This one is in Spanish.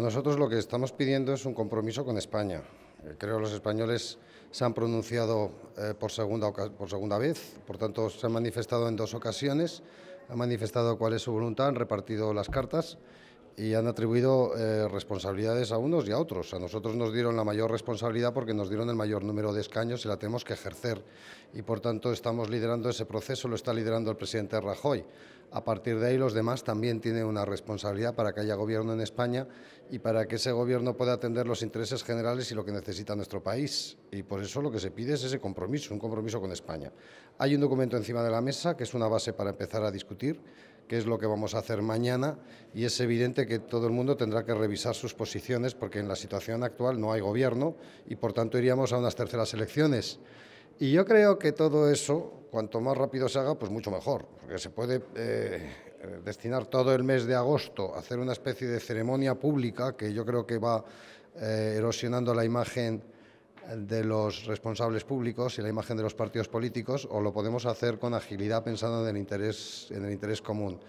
Nosotros lo que estamos pidiendo es un compromiso con España. Eh, creo que los españoles se han pronunciado eh, por, segunda, por segunda vez, por tanto se han manifestado en dos ocasiones, han manifestado cuál es su voluntad, han repartido las cartas y han atribuido eh, responsabilidades a unos y a otros. A nosotros nos dieron la mayor responsabilidad porque nos dieron el mayor número de escaños y la tenemos que ejercer. Y por tanto estamos liderando ese proceso, lo está liderando el presidente Rajoy. A partir de ahí los demás también tienen una responsabilidad para que haya gobierno en España y para que ese gobierno pueda atender los intereses generales y lo que necesita nuestro país. Y por eso lo que se pide es ese compromiso, un compromiso con España. Hay un documento encima de la mesa que es una base para empezar a discutir, qué es lo que vamos a hacer mañana y es evidente que todo el mundo tendrá que revisar sus posiciones porque en la situación actual no hay gobierno y por tanto iríamos a unas terceras elecciones. Y yo creo que todo eso, cuanto más rápido se haga, pues mucho mejor, porque se puede eh, destinar todo el mes de agosto a hacer una especie de ceremonia pública que yo creo que va eh, erosionando la imagen de los responsables públicos y la imagen de los partidos políticos o lo podemos hacer con agilidad pensando en el interés, en el interés común.